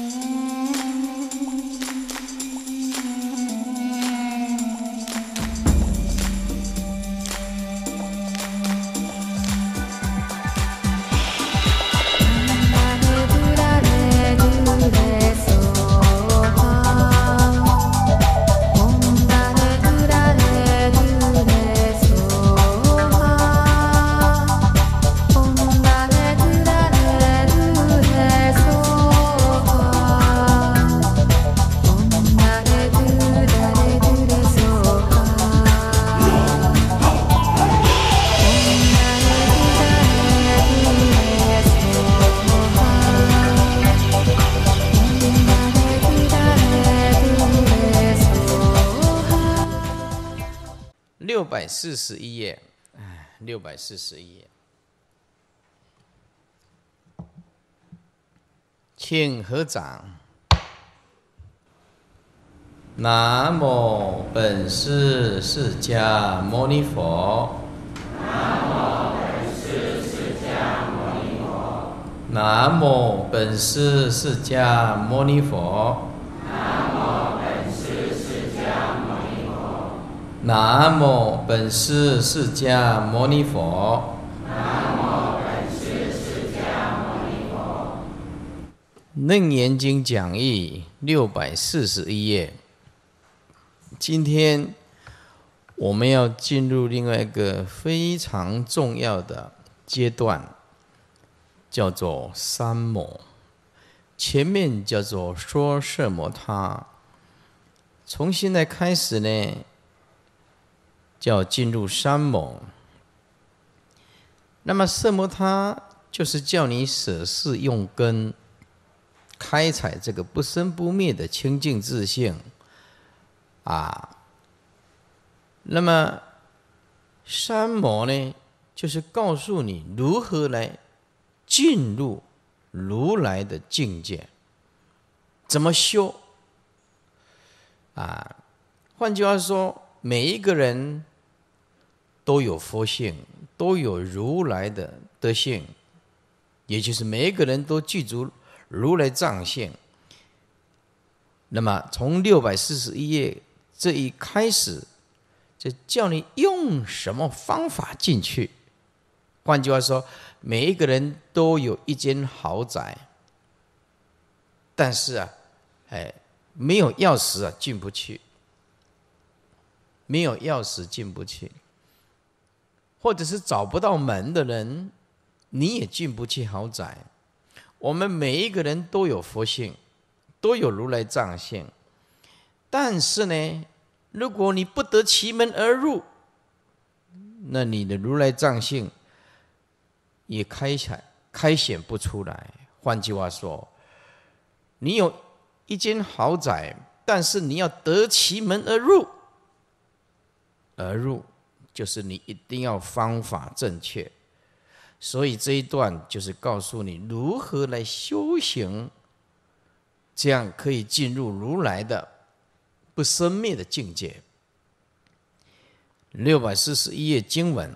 Música hum. 四十一页，六百四十一页，请合掌。南无本师释迦牟尼佛。南无本师释迦牟尼佛。南无本师释迦牟尼佛。南无。南无本师释迦牟尼佛。南无本师释迦牟尼佛。《楞严经》讲义六百四十一页。今天我们要进入另外一个非常重要的阶段，叫做三摩。前面叫做说摄摩他，从现在开始呢。叫进入山摩，那么色摩他就是叫你舍世用根，开采这个不生不灭的清净自性，啊，那么三摩呢，就是告诉你如何来进入如来的境界，怎么修，啊，换句话说，每一个人。都有佛性，都有如来的德性，也就是每一个人都具足如来藏性。那么从六百四十一页这一开始，就叫你用什么方法进去。换句话说，每一个人都有一间豪宅，但是啊，哎，没有钥匙啊，进不去。没有钥匙进不去。或者是找不到门的人，你也进不去豪宅。我们每一个人都有佛性，都有如来藏性，但是呢，如果你不得其门而入，那你的如来藏性也开采、开显不出来。换句话说，你有一间豪宅，但是你要得其门而入，而入。就是你一定要方法正确，所以这一段就是告诉你如何来修行，这样可以进入如来的不生灭的境界。六百四十一页经文，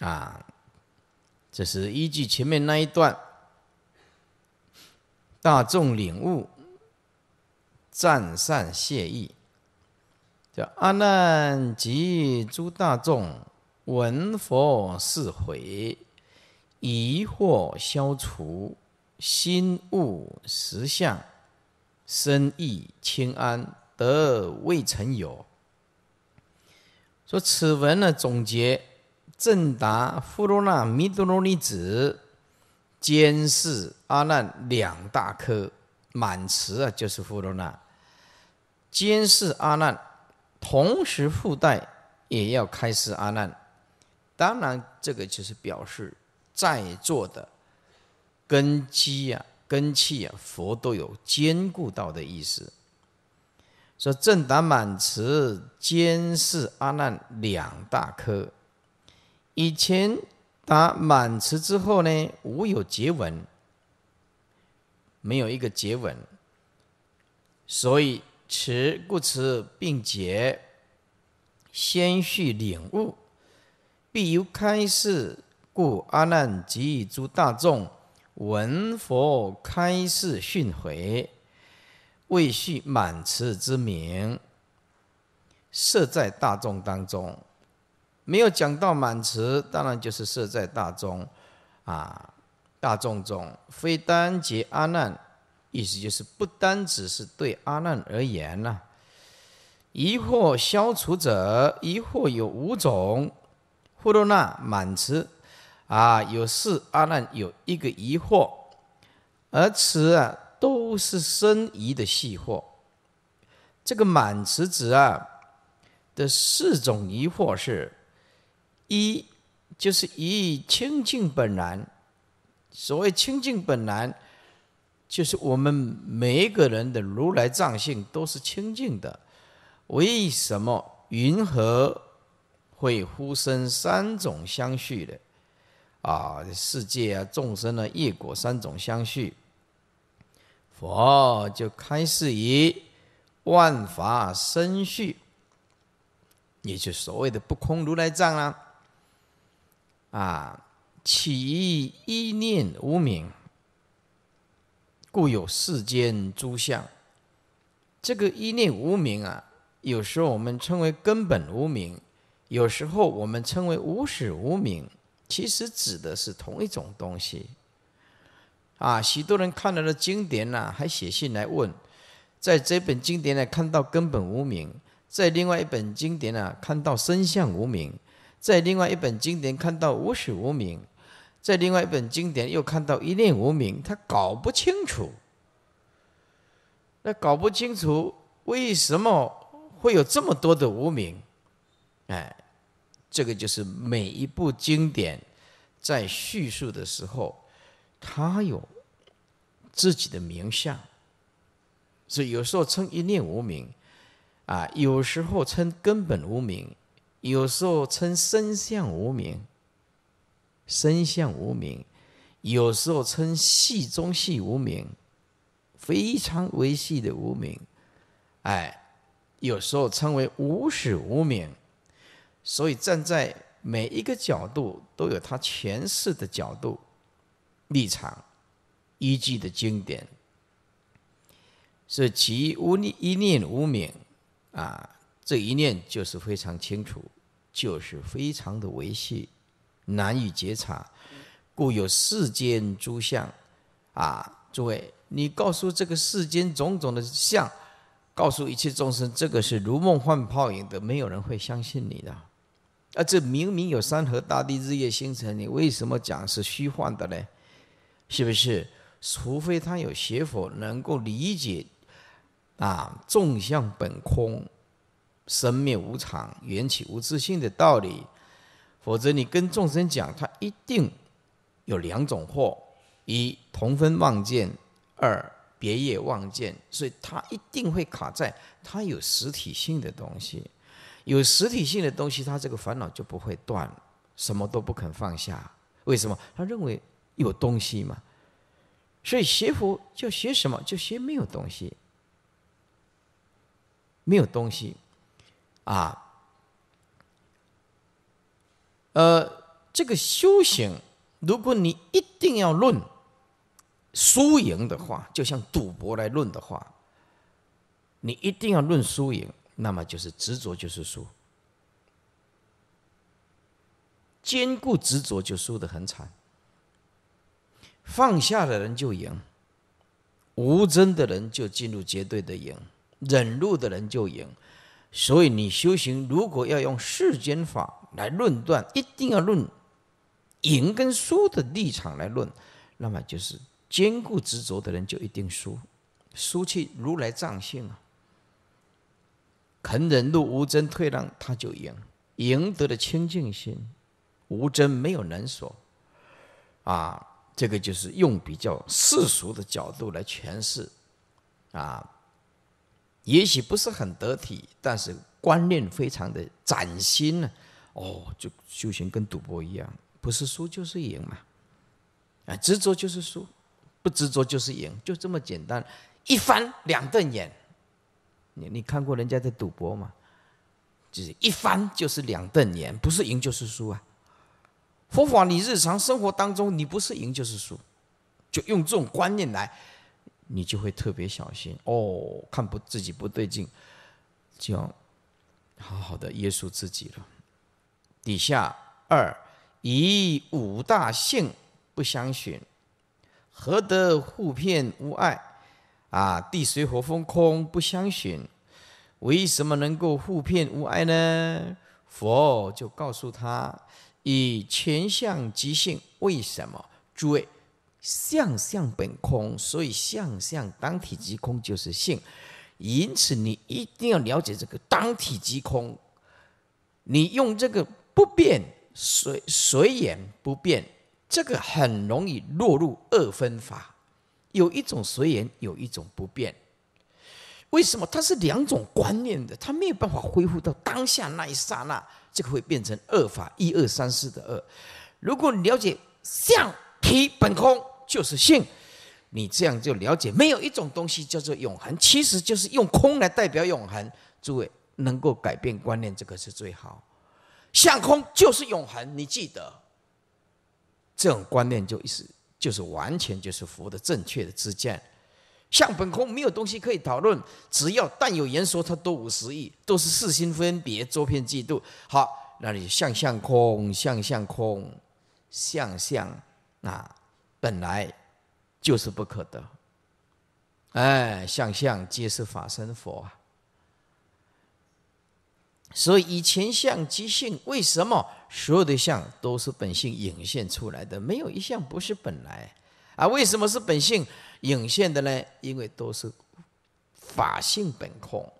啊，这是依据前面那一段，大众领悟，赞善谢意。阿难及诸大众闻佛是悔，疑惑消除，心悟实相，身意轻安，得未曾有。说此文呢，总结正达富罗那、弥多罗尼子、监视阿难两大科满池啊，就是富罗那、监视阿难。同时附带也要开示阿难，当然这个就是表示在座的根基呀、根器呀，佛都有兼顾到的意思。说正打满池，兼视阿难两大科。以前打满池之后呢，无有结文，没有一个结文，所以。持故持，并解先须领悟，必由开示。故阿难及诸大众闻佛开示训回，未续满持之名，设在大众当中。没有讲到满持，当然就是设在大众啊，大众中非单结阿难。意思就是，不单只是对阿难而言呐，疑惑消除者，疑惑有五种：护罗那、满词，啊，有四阿难有一个疑惑，而此啊都是生疑的细惑。这个满词子啊的四种疑惑是：一就是一清净本然，所谓清净本然。就是我们每一个人的如来藏性都是清净的，为什么云何会呼生三种相续的啊世界啊众生啊，业果三种相续，佛就开始以万法生续，也就所谓的不空如来藏了啊，起一念无明。故有世间诸相，这个一念无明啊，有时候我们称为根本无明，有时候我们称为无始无明，其实指的是同一种东西。啊，许多人看到的经典呢，还写信来问，在这本经典呢看到根本无明，在另外一本经典呢看到身相无明，在另外一本经典看到无始无明。在另外一本经典又看到一念无名，他搞不清楚。那搞不清楚为什么会有这么多的无名？哎，这个就是每一部经典在叙述的时候，它有自己的名相，所以有时候称一念无名，啊，有时候称根本无名，有时候称身相无名。身相无名，有时候称系中系无名，非常微细的无名，哎，有时候称为无始无名，所以站在每一个角度都有它诠释的角度、立场、依据的经典，是其无念一念无名啊，这一念就是非常清楚，就是非常的微细。难以觉察，故有世间诸相。啊，诸位，你告诉这个世间种种的相，告诉一切众生，这个是如梦幻泡影的，没有人会相信你的。而这明明有山河大地、日月星辰，你为什么讲是虚幻的呢？是不是？除非他有学佛，能够理解啊，众相本空，生灭无常，缘起无自性的道理。否则，你跟众生讲，他一定有两种货，一、同分望见；二、别业望见。所以，他一定会卡在他有实体性的东西。有实体性的东西，他这个烦恼就不会断，什么都不肯放下。为什么？他认为有东西嘛。所以学佛就学什么？就学没有东西。没有东西，啊。呃，这个修行，如果你一定要论输赢的话，就像赌博来论的话，你一定要论输赢，那么就是执着就是输，兼顾执着就输得很惨。放下的人就赢，无争的人就进入绝对的赢，忍辱的人就赢。所以你修行，如果要用世间法来论断，一定要论赢跟输的立场来论，那么就是坚固执着的人就一定输，输去如来藏性啊。肯忍辱无争退让，他就赢，赢得了清净心，无争没有能所，啊，这个就是用比较世俗的角度来诠释，啊。也许不是很得体，但是观念非常的崭新呢。哦，就修行跟赌博一样，不是输就是赢嘛。啊，执着就是输，不执着就是赢，就这么简单。一翻两瞪眼，你你看过人家在赌博吗？就是一翻就是两瞪眼，不是赢就是输啊。佛法，你日常生活当中，你不是赢就是输，就用这种观念来。你就会特别小心哦，看不自己不对劲，就要好好的约束自己了。底下二以五大性不相寻，何得互骗无碍？啊，地水火风空不相寻，为什么能够互骗无碍呢？佛就告诉他：以全相即性。为什么？诸位。相相本空，所以相相当体即空就是性。因此，你一定要了解这个当体即空。你用这个不变随随缘不变，这个很容易落入二分法。有一种随缘，有一种不变。为什么？它是两种观念的，它没有办法恢复到当下那一刹那，这个会变成二法。一二三四的二。如果你了解相。本空就是性，你这样就了解，没有一种东西叫做永恒，其实就是用空来代表永恒。诸位能够改变观念，这个是最好。相空就是永恒，你记得这种观念就意思就是完全就是佛的正确的之见。相本空没有东西可以讨论，只要但有言说，它都无实意，都是四心分别、周遍嫉妒。好，那你向相空，向相空，向相那本来就是不可得，哎，相相皆是法身佛啊。所以以前相即性，为什么所有的相都是本性引现出来的？没有一项不是本来啊？为什么是本性引现的呢？因为都是法性本空，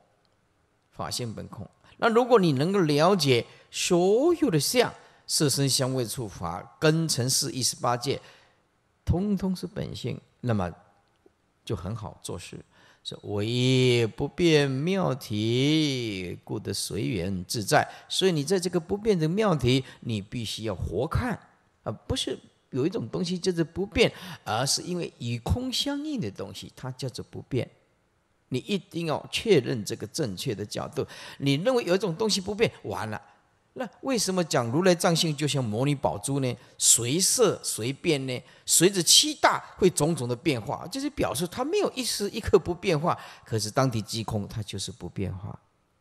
法性本空。那如果你能够了解所有的相，色身香味触法，根尘是一十八界，通通是本性，那么就很好做事。是唯不变妙体，故得随缘自在。所以你在这个不变的妙体，你必须要活看，而不是有一种东西叫做不变，而是因为与空相应的东西，它叫做不变。你一定要确认这个正确的角度。你认为有一种东西不变，完了。那为什么讲如来藏性就像摩尼宝珠呢？随色随变呢？随着七大会种种的变化，就是表示它没有一丝一刻不变化。可是当地即空，它就是不变化。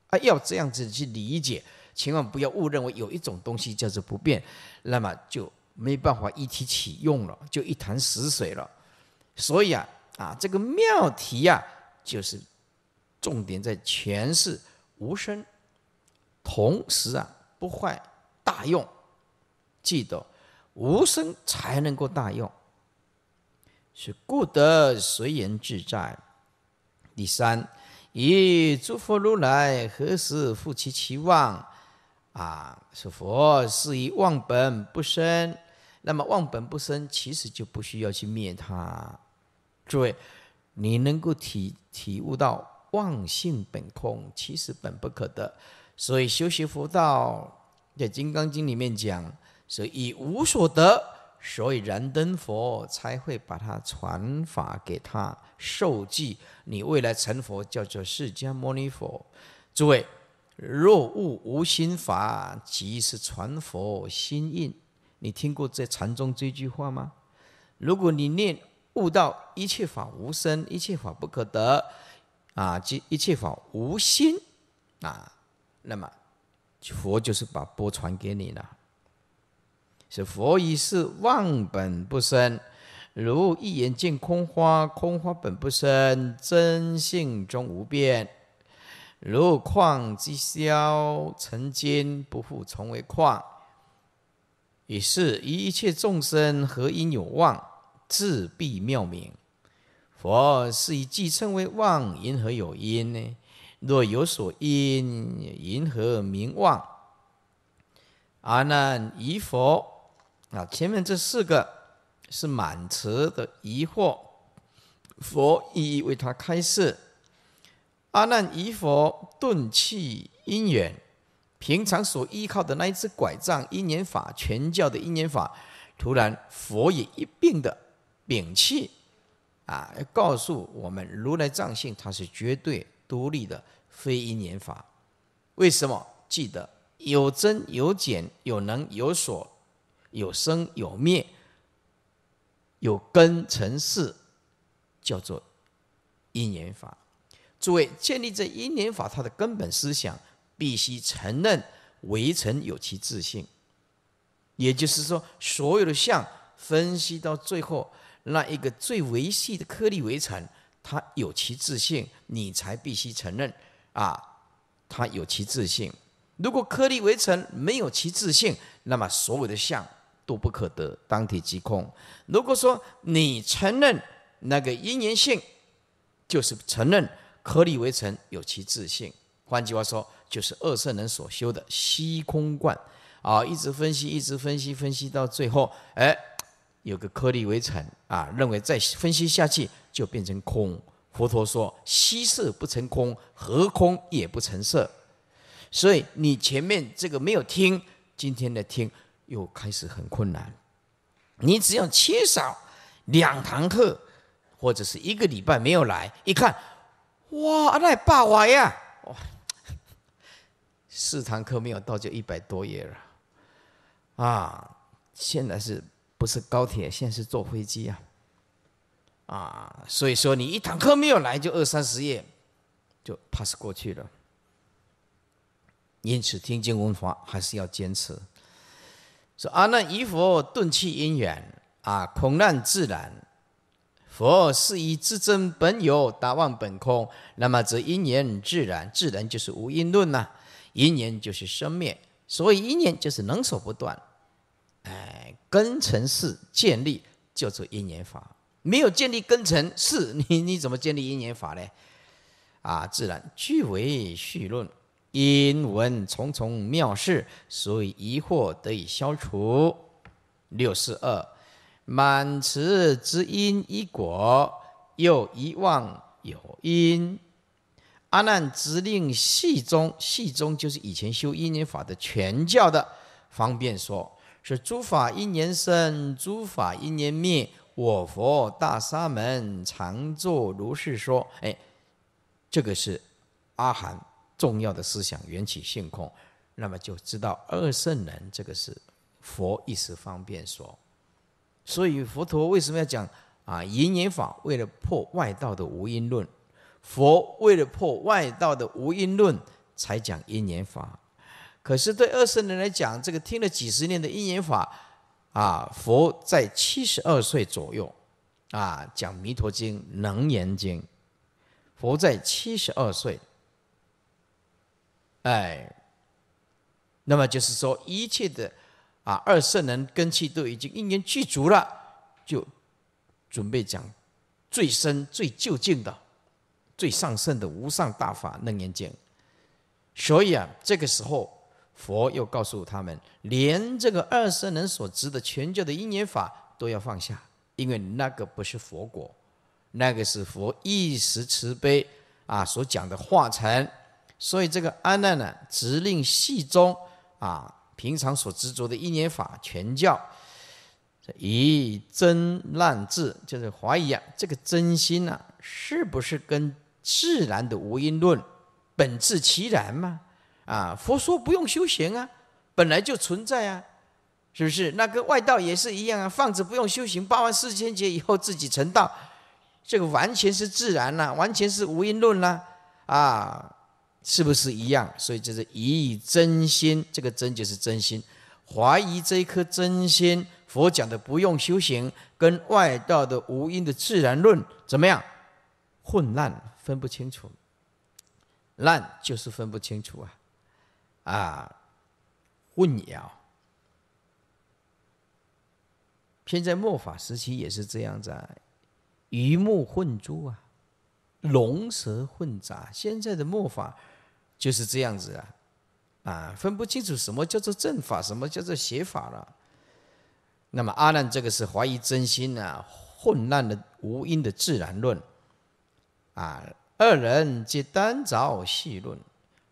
啊，要这样子去理解，千万不要误认为有一种东西叫做不变，那么就没办法一体起用了，就一潭死水了。所以啊，啊这个妙题呀，就是重点在诠释无生，同时啊。不坏大用，记得无生才能够大用，是故得随缘自在。第三，以诸佛如来何时复其其望？啊，是佛是以忘本不生，那么忘本不生，其实就不需要去灭它。诸位，你能够体体悟到忘性本空，其实本不可得。所以修习佛道，在《金刚经》里面讲，所以无所得，所以燃灯佛才会把它传法给他受记，你未来成佛叫做释迦牟尼佛。诸位，若悟无心法，即是传佛心印。你听过这禅宗这句话吗？如果你念悟到一切法无生，一切法不可得啊，即一切法无心啊。那么，佛就是把波传给你了。是佛一世妄本不生，如一眼见空花，空花本不生，真性终无变。如矿即消，成间不复重为矿。于是，一切众生何因有妄？自必妙明。佛是以既称为妄因，何有因呢？若有所因，云何名望？阿难疑佛。啊，前面这四个是满词的疑惑，佛一一为他开示。阿难疑佛，顿弃因缘，平常所依靠的那一只拐杖，因缘法，全教的因缘法，突然佛也一并的摒弃。啊，告诉我们如来藏性，它是绝对。独立的非因缘法，为什么记得有增有减有能有所有生有灭有根成事，叫做因缘法。诸位建立这因缘法，它的根本思想必须承认为尘有其自性，也就是说，所有的相分析到最后，那一个最维系的颗粒微尘。他有其自信，你才必须承认，啊，他有其自信。如果颗粒为尘没有其自信，那么所有的相都不可得，当体即空。如果说你承认那个因缘性，就是承认颗粒为尘有其自信。换句话说，就是二圣人所修的虚空观，啊，一直分析，一直分析，分析到最后，哎，有个颗粒为尘啊，认为再分析下去。就变成空，佛陀说：，色不成空，何空也不成色。所以你前面这个没有听，今天的听又开始很困难。你只要缺少两堂课，或者是一个礼拜没有来，一看，哇，那也罢哇呀，哇，四堂课没有到就一百多页了，啊，现在是不是高铁？现在是坐飞机啊。啊，所以说你一堂课没有来，就二三十页，就 pass 过去了。因此，听经闻法还是要坚持。说阿难，依佛顿弃因缘，啊，空难自然。佛是以自真本有，达万本空。那么这因缘自然，自然就是无因论呐。因缘就是生灭，所以因缘就是能所不断。哎，根尘世建立叫做因缘法。没有建立根尘，是 你你怎么建立因缘法呢？啊，自然俱为序论，因闻重重妙事，所以疑惑得以消除。六四二，满池之因一果，又一忘有因。阿难直令系中，系中就是以前修因缘法的全教的方便说，是诸法因缘生，诸法因缘灭。我佛大沙门常作如是说。哎，这个是阿含重要的思想，缘起性空。那么就知道二圣人这个是佛一时方便说。所以佛陀为什么要讲啊？因缘法为了破外道的无因论，佛为了破外道的无因论才讲因缘法。可是对二圣人来讲，这个听了几十年的因缘法。啊，佛在七十二岁左右，啊，讲《弥陀经》《楞严经》，佛在七十二岁，哎，那么就是说一切的，啊，二圣人根器都已经应验具足了，就准备讲最深最究竟的、最上圣的无上大法《楞严经》，所以啊，这个时候。佛又告诉他们，连这个二圣人所执的全教的因缘法都要放下，因为那个不是佛果，那个是佛一时慈悲啊所讲的化成。所以这个阿难呢，直令系中啊，平常所执着的因缘法全教，以真烂智，就是怀疑啊，这个真心呢，是不是跟自然的无因论本质其然吗？啊，佛说不用修行啊，本来就存在啊，是不是？那跟外道也是一样啊，放子不用修行，八万四千劫以后自己成道，这个完全是自然啦，完全是无因论啦，啊，是不是一样？所以就是疑以真心，这个真就是真心，怀疑这一颗真心，佛讲的不用修行，跟外道的无因的自然论怎么样？混乱，分不清楚，烂就是分不清楚啊。啊，混淆！现在末法时期也是这样子，啊，鱼目混珠啊，龙蛇混杂。现在的末法就是这样子啊，啊，分不清楚什么叫做正法，什么叫做邪法了。那么阿难，这个是怀疑真心啊，混乱的无因的自然论啊，二人皆单凿细论。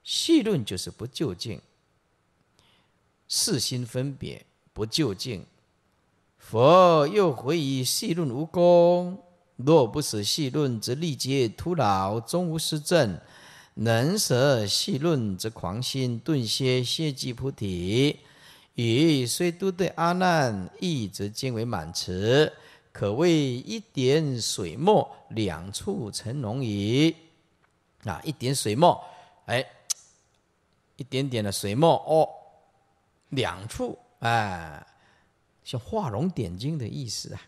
细论就是不究竟，四心分别不究竟，佛又回以细论无功。若不使细论，则力竭徒劳，终无实证；能舍细论，则狂心顿歇，谢即菩提。语虽都对阿难，意则尽为满池，可谓一点水墨，两处成浓矣。啊，一点水墨，哎。一点点的水墨哦，两处哎，像画龙点睛的意思啊。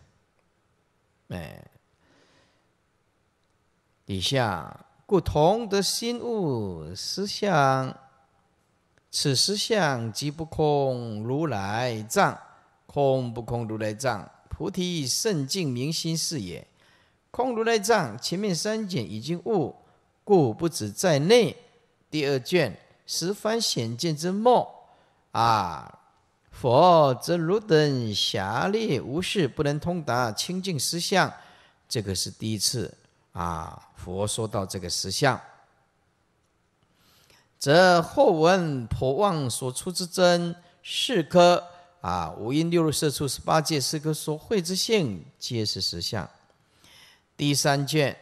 哎，以下故同的心物实相，此实相即不空如来藏，空不空如来藏，菩提甚净明心是也。空如来藏，前面三卷已经悟，故不止在内。第二卷。十番显见之末，啊，佛则汝等狭劣无事，不能通达清净实相，这个是第一次啊。佛说到这个实相，则后闻婆望所出之真，是科啊，五阴六入色出十八界，是科所会之性，皆是实相。第三卷。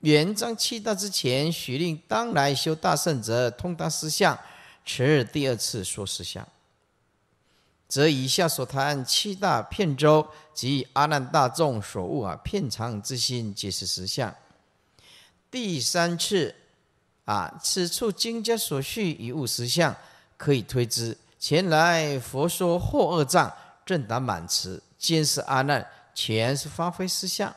元章七大之前，许令当来修大圣者通达实相。持日第二次说实相，则以下所谈七大片周及阿难大众所悟啊片常之心，即是实相。第三次啊，此处经家所叙一物实相，可以推知前来佛说或恶障，正达满持，皆是阿难，全是发挥实相。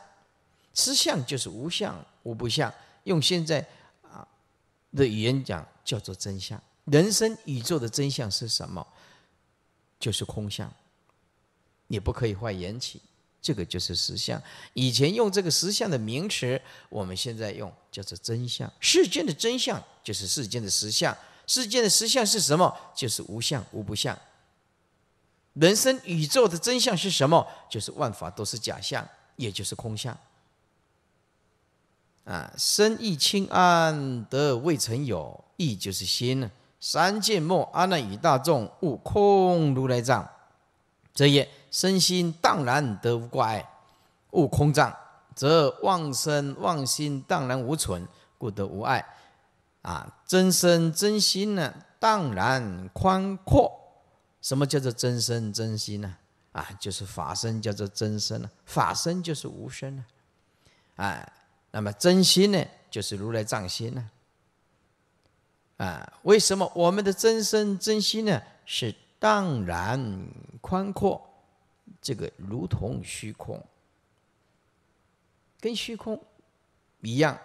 实相就是无相。无不像用现在啊的语言讲叫做真相。人生宇宙的真相是什么？就是空相。你不可以坏言起，这个就是实相。以前用这个实相的名词，我们现在用叫做真相。世间的真相就是世间的实相。世间的实相是什么？就是无相无不相。人生宇宙的真相是什么？就是万法都是假象，也就是空相。啊，身亦清安，得未曾有。意就是心，三界末安乐与大众悟空如来藏，则也身心荡然得无挂碍。悟空藏，则妄身妄心，荡然无存，故得无碍。啊，真身真心呢，荡然宽阔。什么叫做真身真心呢？啊，就是法身，叫做真身了。法身就是无身了。哎。那么真心呢，就是如来藏心呢、啊，为什么我们的真身真心呢？是荡然宽阔，这个如同虚空，跟虚空一样，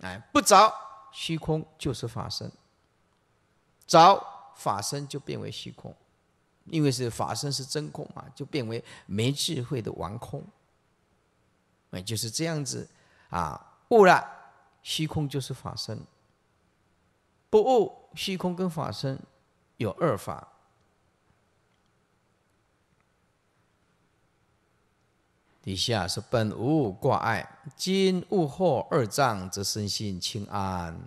哎，不着虚空就是法身，着法身就变为虚空，因为是法身是真空嘛，就变为没智慧的王空，哎，就是这样子。啊，悟了，虚空就是法身；不悟，虚空跟法身有二法。底下是本无挂碍，今悟惑二障，则身心清安，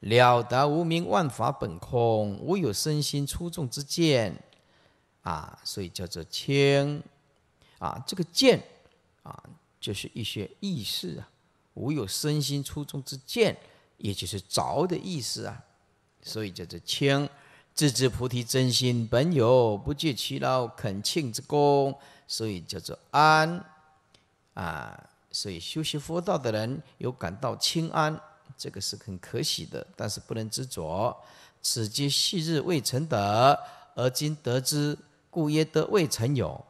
了达无明万法本空，无有身心出众之见。啊，所以叫做清。啊，这个见，啊，就是一些意识啊。无有身心初重之见，也就是着的意思啊，所以叫做清；自知菩提真心本有不借其劳恳庆之功，所以叫做安。啊，所以修习佛道的人有感到清安，这个是很可喜的，但是不能执着。此皆昔日未成得，而今得之，故曰得未曾有。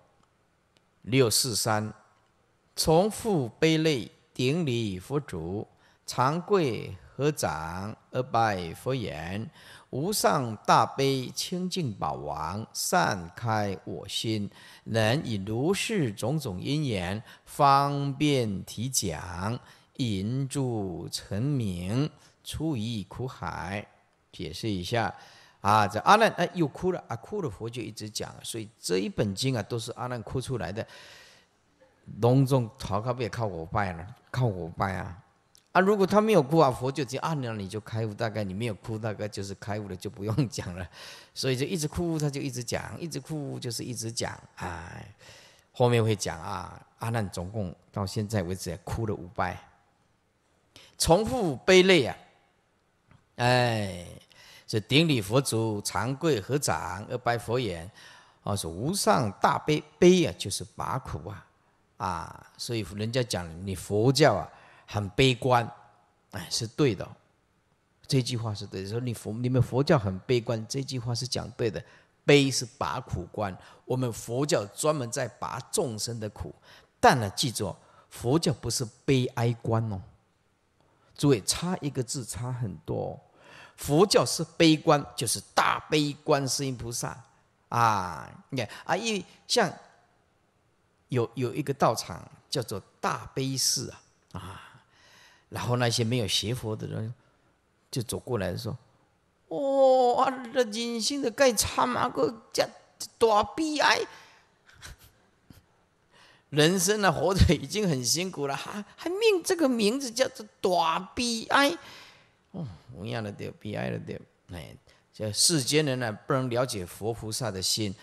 六四三，重复悲泪。顶礼佛祖，长跪合掌而拜佛言：无上大悲清净宝王，善开我心，能以如是种种因缘方便提讲，引住成名，出于苦海。解释一下啊，这阿难哎又哭了啊，哭了佛就一直讲，所以这一本经啊都是阿难哭出来的。隆重逃靠不也靠我拜了，靠我拜啊！啊，如果他没有哭啊，佛就按了，你就开悟。大概你没有哭，大概就是开悟了，就不用讲了。所以就一直哭，他就一直讲，一直哭就是一直讲。哎，后面会讲啊。阿难总共到现在为止也哭了五拜，重复悲泪啊！哎，是顶礼佛祖，长跪合掌而拜佛眼。啊，是无上大悲悲啊，就是拔苦啊。啊，所以人家讲你佛教啊很悲观，哎，是对的。这句话是对，说你佛你们佛教很悲观，这句话是讲对的。悲是拔苦观，我们佛教专门在拔众生的苦。但呢，记住，佛教不是悲哀观哦。诸位差一个字差很多，佛教是悲观，就是大悲观，观音菩萨啊，你看啊，一像。有有一个道场叫做大悲寺啊啊，然后那些没有学佛的人就走过来说：“哦，那人生的该惨嘛个叫大悲哀，人生啊活着已经很辛苦了，还还命这个名字叫做大悲哀。哦，同样的对，悲哀的对，哎，这世间人呢不能了解佛菩萨的心，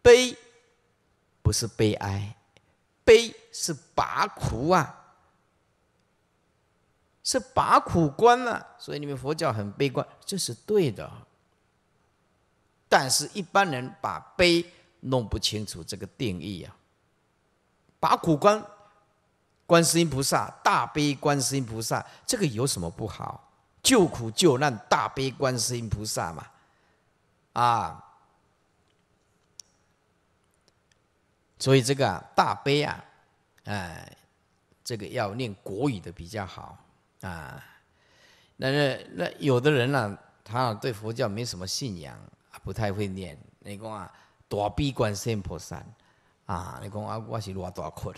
悲不是悲哀。”悲是拔苦啊，是拔苦观啊，所以你们佛教很悲观，这是对的。但是，一般人把悲弄不清楚这个定义啊。拔苦观，观世音菩萨大悲观世音菩萨，这个有什么不好？救苦救难大悲观世音菩萨嘛，啊。所以这个大悲啊，哎，这个要念国语的比较好啊。那那那有的人呢，他对佛教没什么信仰，不太会念。你讲大悲观世音菩萨啊？你讲啊，我是西多坤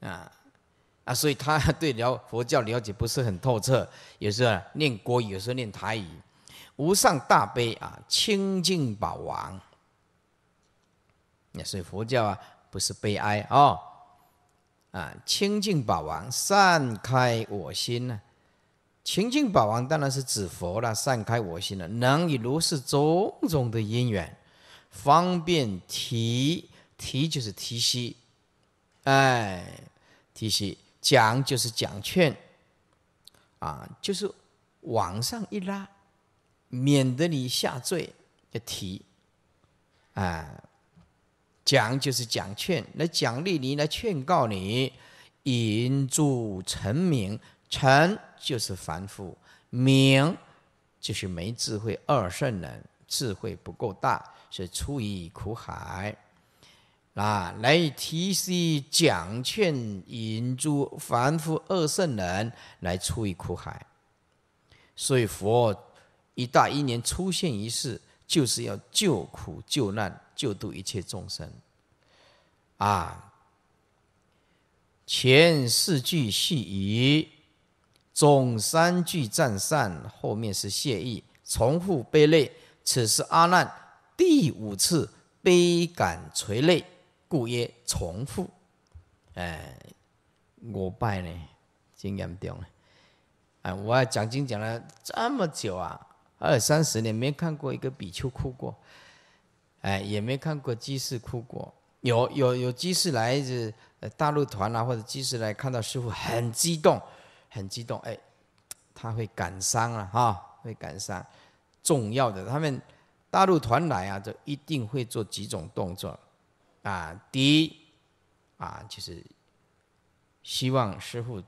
啊啊？所以他对了佛教了解不是很透彻，有时候念国语，有时候念台语。无上大悲啊，清净宝王。那所以佛教啊不是悲哀啊啊清净宝王散开我心呢？清净宝王当然是指佛了，散开我心了，能以如是种种的因缘方便提提就是提息，哎提息讲就是讲劝啊，就是往上一拉，免得你下坠，要提，哎。讲就是奖劝来奖励你，来劝告你，引助成名。成就是凡夫，名就是没智慧。二圣人智慧不够大，是出于苦海啊！来提示讲劝引助凡夫二圣人来出于苦海。所以佛一大一年出现一世，就是要救苦救难。救度一切众生，啊！前四句系疑，总三句赞善，后面是谢意，重复悲泪。此时阿难第五次悲感垂泪，故曰重复。哎，我拜呢，真严重啊！哎，我讲经讲了这么久啊，二三十年没看过一个比丘哭过。哎，也没看过居士哭过。有有有居士来自大陆团啊，或者居士来看到师傅很激动，很激动。哎，他会感伤了哈，会感伤。重要的，他们大陆团来啊，就一定会做几种动作啊。第一啊，就是希望师傅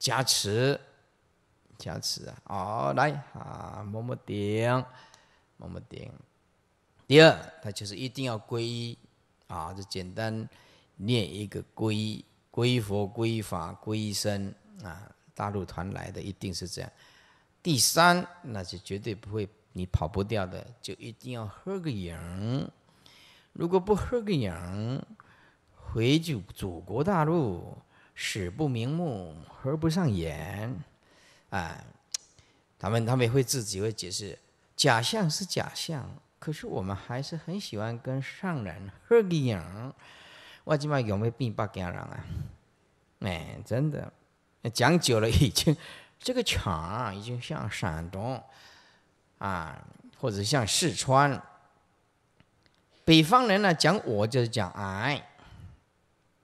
加持加持啊。哦，来啊，么么顶，么么顶。第二，他就是一定要皈依啊，就简单念一个皈皈佛、皈法、皈僧啊。大陆团来的一定是这样。第三，那就绝对不会，你跑不掉的，就一定要合个影。如果不合个影，回祖祖国大陆，死不瞑目，合不上眼。哎，他们他们会自己会解释，假象是假象。可是我们还是很喜欢跟上人合影，我今晚有没有病北家人啊！哎，真的，讲久了已经，这个腔已经像山东啊，或者像四川。北方人呢，讲我就是讲哎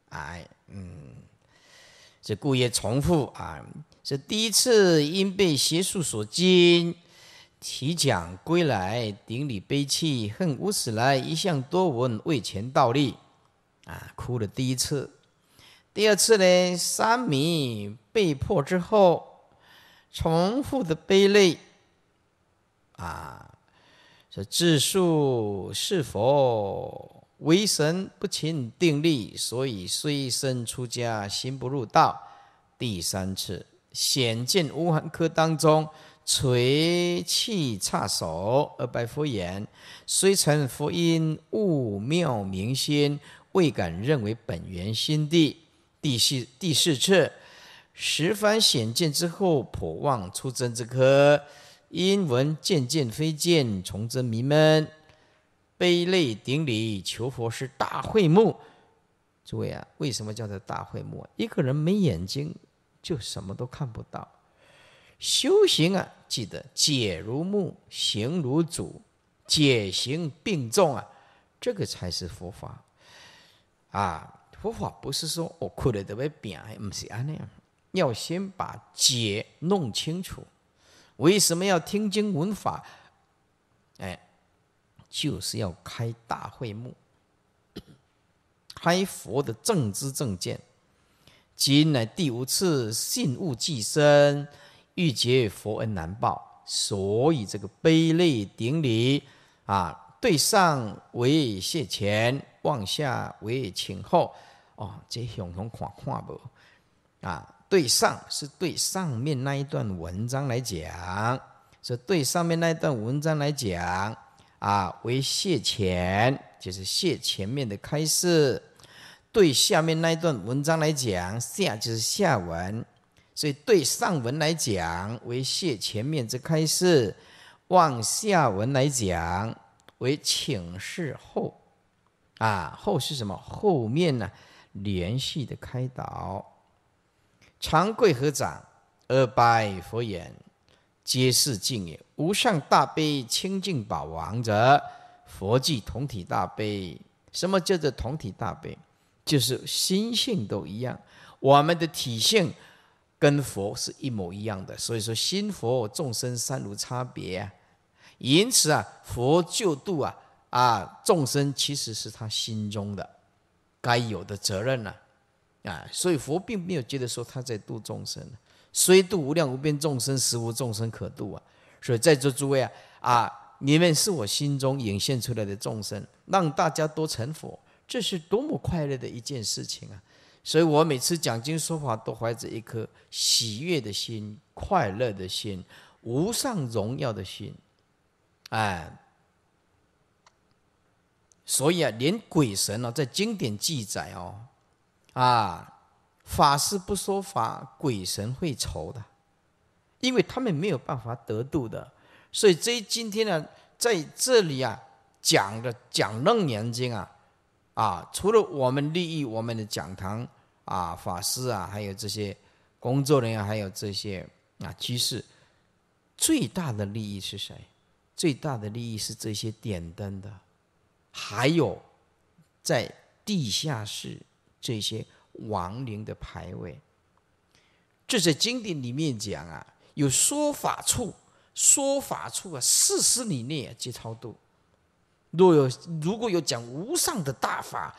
哎，嗯，是故意重复啊，是第一次因被邪术所惊。起讲归来，顶礼悲泣，恨无死来。一向多闻，为前倒立，啊，哭了第一次。第二次呢，三米被迫之后，重复的悲泪，啊，这自述是否为神不勤定力，所以虽身出家，心不入道。第三次，险境乌桓科当中。垂泣叉手而拜佛言：“虽成佛音，悟妙明心，未敢认为本源心地。”第四第四次，十番显见之后，普望出真之科，因闻渐渐非见，崇祯迷闷，悲泪顶礼，求佛是大会目。诸位啊，为什么叫做大会目？一个人没眼睛，就什么都看不到。修行啊，记得解如木，行如主，解行并重啊，这个才是佛法。啊，佛法不是说我苦了得要变，不是安样。要先把解弄清楚。为什么要听经闻法？哎，就是要开大会目，开佛的正知正见。今乃第五次信物寄身。欲结佛恩难报，所以这个碑泪顶礼啊，对上为谢前，往下为请后。哦，这相同看看不？啊，对上是对上面那一段文章来讲，是对上面那一段文章来讲啊，为谢前就是谢前面的开示。对下面那一段文章来讲，下就是下文。所以，对上文来讲为谢前面之开示，往下文来讲为请示后，啊后是什么？后面呢？连续的开导。长跪合掌，二拜佛眼皆是净也，无上大悲清净宝王者，佛即同体大悲。什么叫做同体大悲？就是心性都一样，我们的体性。跟佛是一模一样的，所以说心佛众生三无差别，啊。因此啊，佛就度啊啊众生，其实是他心中的，该有的责任呢，啊，所以佛并没有觉得说他在度众生，虽度无量无边众生，实无众生可度啊，所以在座诸位啊啊，你们是我心中涌现出来的众生，让大家都成佛，这是多么快乐的一件事情啊！所以我每次讲经说法，都怀着一颗喜悦的心、快乐的心、无上荣耀的心，哎。所以啊，连鬼神呢，在经典记载哦，啊，法师不说法，鬼神会愁的，因为他们没有办法得度的。所以，这今天呢，在这里啊，讲的讲《楞严经》啊。啊，除了我们利益我们的讲堂啊，法师啊，还有这些工作人员，还有这些啊居士，最大的利益是谁？最大的利益是这些点灯的，还有在地下室这些亡灵的牌位。这些经典里面讲啊，有说法处，说法处啊，四十里内皆超度。若有如果有讲无上的大法。